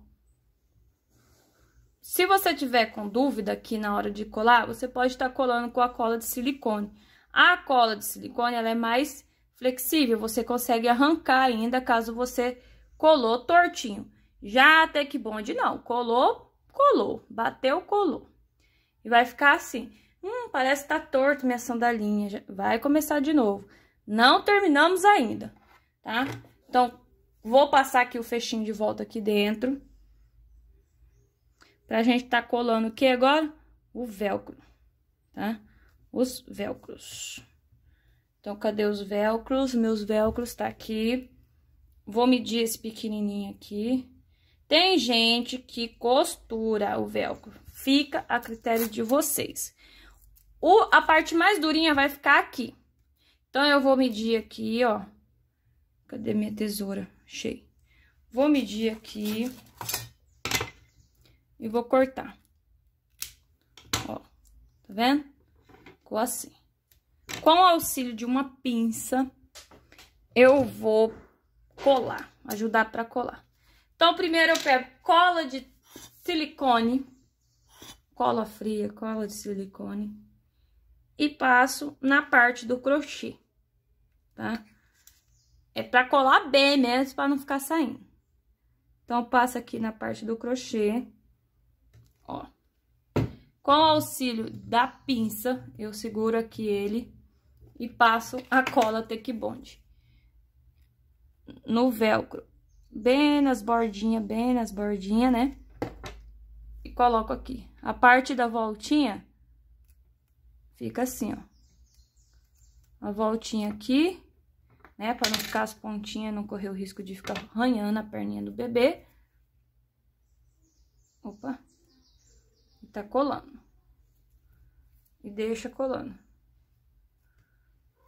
Se você tiver com dúvida aqui na hora de colar, você pode estar tá colando com a cola de silicone. A cola de silicone, ela é mais flexível, você consegue arrancar ainda caso você colou tortinho. Já até que bonde não, colou, colou, bateu, colou. E vai ficar assim, hum, parece que tá torto minha sandalinha, vai começar de novo. Não terminamos ainda, tá? Então, vou passar aqui o fechinho de volta aqui dentro. Pra gente tá colando o que agora? O velcro, tá? Os velcros. Então, cadê os velcros? Meus velcros tá aqui. Vou medir esse pequenininho aqui. Tem gente que costura o velcro. Fica a critério de vocês. O, a parte mais durinha vai ficar aqui. Então, eu vou medir aqui, ó. Cadê minha tesoura? Achei. Vou medir aqui e vou cortar. Ó, tá vendo? Ficou assim. Com o auxílio de uma pinça, eu vou colar, ajudar para colar. Então, primeiro eu pego cola de silicone, cola fria, cola de silicone, e passo na parte do crochê, tá? É para colar bem mesmo, para não ficar saindo. Então, eu passo aqui na parte do crochê ó. Com o auxílio da pinça, eu seguro aqui ele e passo a cola Bond no velcro. Bem nas bordinhas, bem nas bordinhas, né? E coloco aqui. A parte da voltinha fica assim, ó. A voltinha aqui, né? Pra não ficar as pontinhas, não correr o risco de ficar arranhando a perninha do bebê. Opa! tá colando. E deixa colando.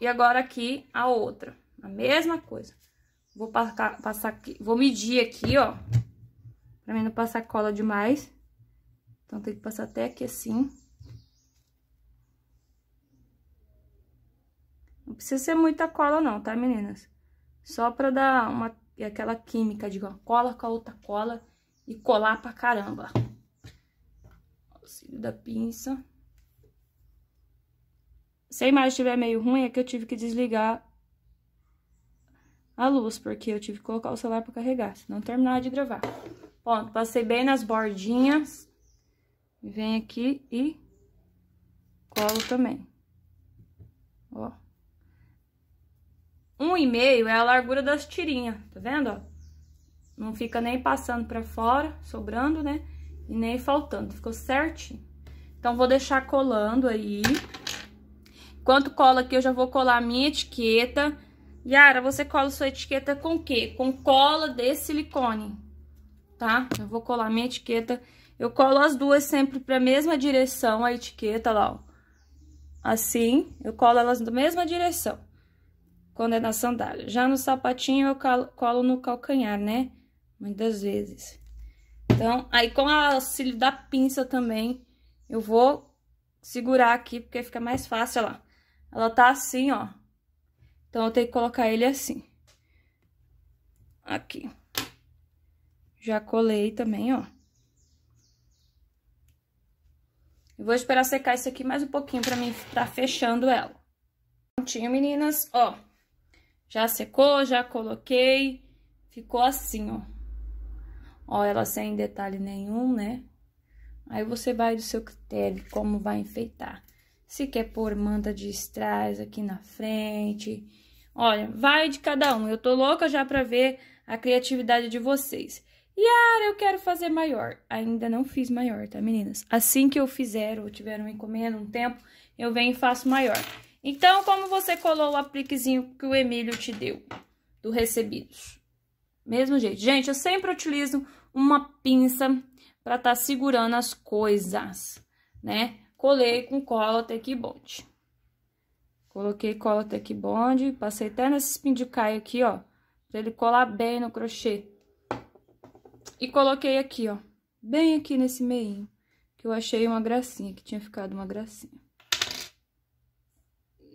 E agora aqui a outra, a mesma coisa. Vou passar, passar aqui, vou medir aqui, ó. Pra mim não passar cola demais. Então, tem que passar até aqui assim. Não precisa ser muita cola não, tá, meninas? Só pra dar uma, aquela química de uma cola com a outra cola e colar pra caramba o cílio da pinça. Se a imagem estiver meio ruim, é que eu tive que desligar a luz, porque eu tive que colocar o celular para carregar, senão terminar de gravar. Pronto, passei bem nas bordinhas. Vem aqui e colo também. Ó. Um e meio é a largura das tirinhas, tá vendo, ó? Não fica nem passando pra fora, sobrando, né? e nem faltando, ficou certinho. Então, vou deixar colando aí. Enquanto cola aqui, eu já vou colar a minha etiqueta. Yara, você cola sua etiqueta com o quê? Com cola de silicone, tá? Eu vou colar minha etiqueta. Eu colo as duas sempre para a mesma direção, a etiqueta lá, ó. Assim, eu colo elas da mesma direção, quando é na sandália. Já no sapatinho, eu colo no calcanhar, né? Muitas vezes. Então, aí com o auxílio da pinça também, eu vou segurar aqui, porque fica mais fácil, olha lá. Ela tá assim, ó. Então, eu tenho que colocar ele assim. Aqui. Já colei também, ó. Eu vou esperar secar isso aqui mais um pouquinho pra mim tá fechando ela. Prontinho, meninas, ó. Já secou, já coloquei. Ficou assim, ó ó, ela sem detalhe nenhum, né? Aí você vai do seu critério como vai enfeitar. Se quer pôr manta de strass aqui na frente. Olha, vai de cada um. Eu tô louca já pra ver a criatividade de vocês. Yara, eu quero fazer maior. Ainda não fiz maior, tá, meninas? Assim que eu fizer ou tiver uma encomenda, um tempo, eu venho e faço maior. Então, como você colou o apliquezinho que o Emílio te deu, do Recebidos? Mesmo jeito. Gente, eu sempre utilizo uma pinça para estar tá segurando as coisas, né? Colei com cola tecbond. Coloquei cola tecbond, passei até nesse espinho de caio aqui, ó, para ele colar bem no crochê. E coloquei aqui, ó, bem aqui nesse meio, que eu achei uma gracinha, que tinha ficado uma gracinha.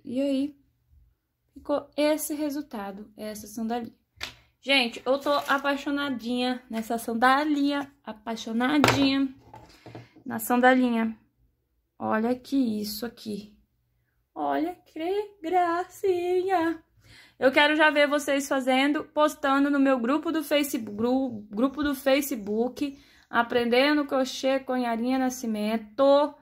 E aí, ficou esse resultado, essa sandália. Gente, eu tô apaixonadinha nessa sandália, apaixonadinha na sandalinha. Olha que isso aqui. Olha que gracinha. Eu quero já ver vocês fazendo, postando no meu grupo do Facebook, grupo do Facebook, aprendendo crochê com Nascimento.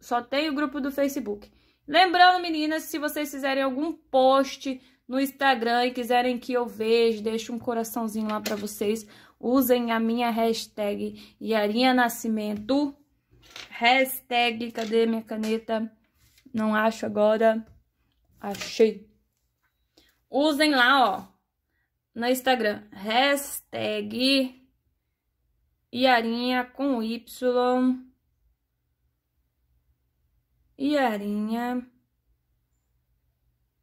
Só tem o grupo do Facebook. Lembrando, meninas, se vocês fizerem algum post no Instagram e quiserem que eu veja, deixe um coraçãozinho lá para vocês. Usem a minha hashtag Iarinha Nascimento. Hashtag, cadê minha caneta? Não acho agora. Achei. Usem lá, ó, no Instagram. Hashtag Iarinha com Y. Iarinha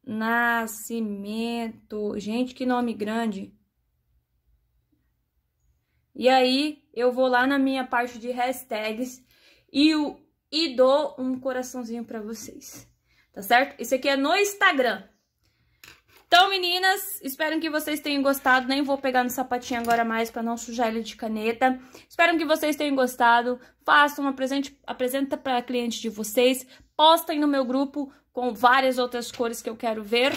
Nascimento. Gente, que nome grande. E aí, eu vou lá na minha parte de hashtags e, o, e dou um coraçãozinho para vocês. Tá certo? Isso aqui é no Instagram. Então, meninas, espero que vocês tenham gostado. Nem vou pegar no sapatinho agora mais para não sujar ele de caneta. Espero que vocês tenham gostado. Façam, apresente, apresenta para cliente de vocês. Postem no meu grupo com várias outras cores que eu quero ver,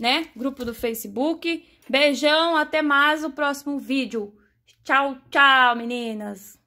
né? Grupo do Facebook. Beijão, até mais o próximo vídeo. Tchau, tchau, meninas!